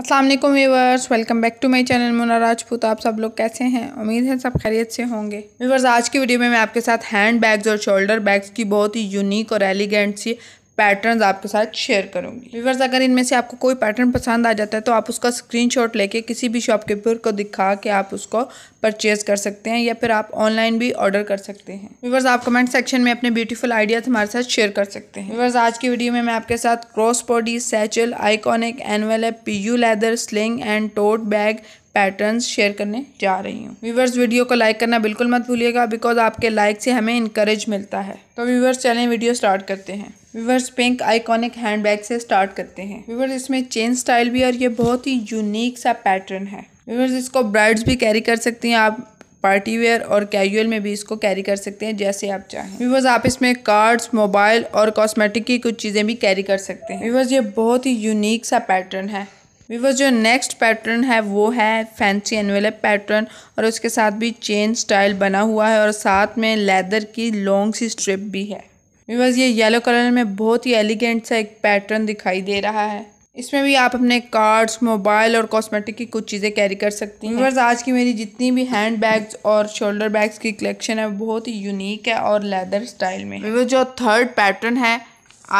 Aslam viewers welcome back to my channel Muna Rajput आप सब लोग कैसे हैं उम्मीद है सब खैरियत से होंगे वीवर्स आज की वीडियो में मैं आपके साथ हैंड बैग्स और शोल्डर बैग्स की बहुत ही यूनिक और एलिगेंट सी पैटर्न्स आपके साथ शेयर करूँगी व्यूवर्स अगर इनमें से आपको कोई पैटर्न पसंद आ जाता है तो आप उसका स्क्रीनशॉट लेके किसी भी शॉपकीपर को दिखा के आप उसको परचेज कर सकते हैं या फिर आप ऑनलाइन भी ऑर्डर कर सकते हैं व्यूवर्स आप कमेंट सेक्शन में अपने ब्यूटीफुल आइडियाज़ हमारे साथ शेयर कर सकते हैं व्यूवर्स आज की वीडियो में मैं आपके साथ crossbody satchel iconic envelope P U leather sling and tote bag patterns share करने जा रही हूँ व्यूवर्स वीडियो को लाइक करना बिल्कुल मत भूलिएगा बिकॉज आपके लाइक से हमें इंकरेज मिलता है तो व्यूवर्स चलें वीडियो स्टार्ट करते हैं व्यूवर्स पिंक आइकॉनिक हैंडबैग से स्टार्ट करते हैं व्यूवर्स इसमें चेन स्टाइल भी और ये बहुत ही यूनिक सा पैटर्न है व्यूवर्स इसको ब्राइड्स भी कैरी कर सकती हैं आप पार्टी वेयर और कैजुअल में भी इसको कैरी कर सकते हैं जैसे आप चाहें व्यूवर्स आप इसमें कार्ड्स मोबाइल और कॉस्मेटिक की कुछ चीज़ें भी कैरी कर सकते हैं व्यूवर्स ये बहुत ही यूनिक सा पैटर्न है वीवर जो नेक्स्ट पैटर्न है वो है फैंसी एनवेलप पैटर्न और उसके साथ भी चेन स्टाइल बना हुआ है और साथ में लेदर की लॉन्ग सी स्ट्रिप भी है वीवर ये येलो कलर में बहुत ही एलिगेंट सा एक पैटर्न दिखाई दे रहा है इसमें भी आप अपने कार्ड्स मोबाइल और कॉस्मेटिक की कुछ चीज़ें कैरी कर सकती हैं वीवर्स आज की मेरी जितनी भी हैंड बैग्स और शोल्डर बैग्स की कलेक्शन है बहुत ही यूनिक है और लेदर स्टाइल में वीवर जो थर्ड पैटर्न है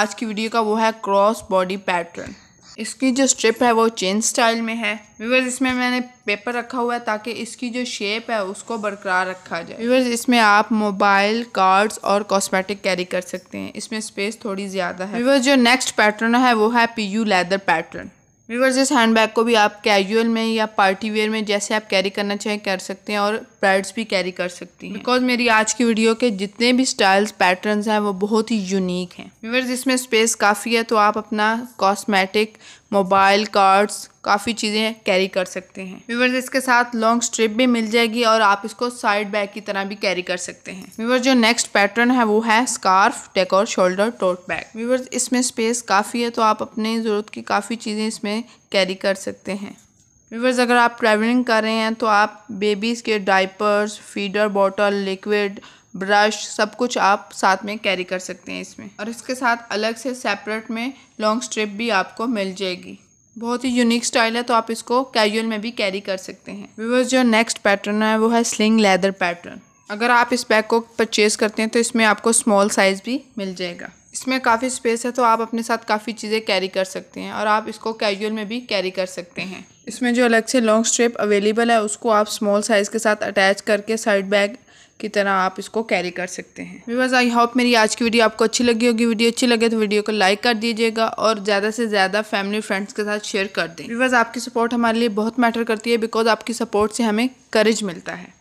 आज की वीडियो का वो है क्रॉस बॉडी पैटर्न इसकी जो स्ट्रिप है वो चेन स्टाइल में है व्यूवर्स इसमें मैंने पेपर रखा हुआ है ताकि इसकी जो शेप है उसको बरकरार रखा जाए व्यूवर्स इसमें आप मोबाइल कार्ड्स और कॉस्मेटिक कैरी कर सकते हैं इसमें स्पेस थोड़ी ज़्यादा है व्यूवर्स जो नेक्स्ट पैटर्न है वो है पीयू लेदर पैटर्न व्यूवर्स इस हैंड बैग को भी आप कैजुअल में या पार्टी वेयर में जैसे आप कैरी करना चाहें कर सकते हैं और ब्राइड्स भी कैरी कर सकती हैं बिकॉज मेरी आज की वीडियो के जितने भी स्टाइल्स पैटर्न्स हैं वो बहुत ही यूनिक हैं व्यूवर्स इसमें स्पेस काफ़ी है तो आप अपना कॉस्मेटिक मोबाइल कार्ड्स काफ़ी चीज़ें कैरी कर सकते हैं व्यूवर्स इसके साथ लॉन्ग स्ट्रिप भी मिल जाएगी और आप इसको साइड बैग की तरह भी कैरी कर सकते हैं व्यूवर्स जो नेक्स्ट पैटर्न है वो है scarf decor shoulder tote bag viewers इसमें स्पेस काफ़ी है तो आप अपनी ज़रूरत की काफ़ी चीज़ें इसमें कैरी कर सकते हैं व्यूवर्स अगर आप ट्रैवलिंग कर रहे हैं तो आप बेबीज़ के diapers feeder bottle liquid brush सब कुछ आप साथ में कैरी कर सकते हैं इसमें और इसके साथ अलग से सेपरेट में लॉन्ग स्ट्रिप भी आपको मिल जाएगी बहुत ही यूनिक स्टाइल है तो आप इसको कैजुअल में भी कैरी कर सकते हैं व्यूवर्स जो नेक्स्ट पैटर्न है वो है स्लिंग लेदर पैटर्न अगर आप इस बैग को परचेज़ करते हैं तो इसमें आपको स्मॉल साइज़ भी मिल जाएगा इसमें काफ़ी स्पेस है तो आप अपने साथ काफ़ी चीज़ें कैरी कर सकते हैं और आप इसको कैजुअल में भी कैरी कर सकते हैं इसमें जो अलग से लॉन्ग स्ट्रिप अवेलेबल है उसको आप स्मॉल साइज़ के साथ अटैच करके साइड बैग की तरह आप इसको कैरी कर सकते हैं विवर्स आई होप मेरी आज की वीडियो आपको अच्छी लगी होगी वीडियो अच्छी लगे तो वीडियो को लाइक कर दीजिएगा और ज़्यादा से ज़्यादा फैमिली फ्रेंड्स के साथ शेयर कर दें विवर्स आपकी सपोर्ट हमारे लिए बहुत मैटर करती है बिकॉज आपकी सपोर्ट से हमें करेज मिलता है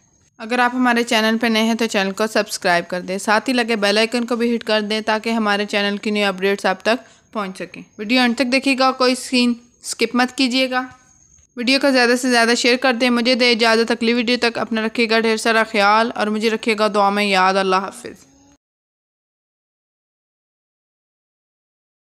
अगर आप हमारे चैनल पर नए हैं तो चैनल को सब्सक्राइब कर दें साथ ही लगे बेल आइकन को भी हिट कर दें ताकि हमारे चैनल की न्यू अपडेट्स आप तक पहुंच सकें वीडियो अंत तक देखिएगा कोई सीन स्किप मत कीजिएगा वीडियो का ज़्यादा से ज़्यादा शेयर कर दें मुझे दे इजाज़त अगली वीडियो तक अपना रखिएगा ढेर सारा ख्याल और मुझे रखिएगा दुआ में याद अल्लाह हाफिज़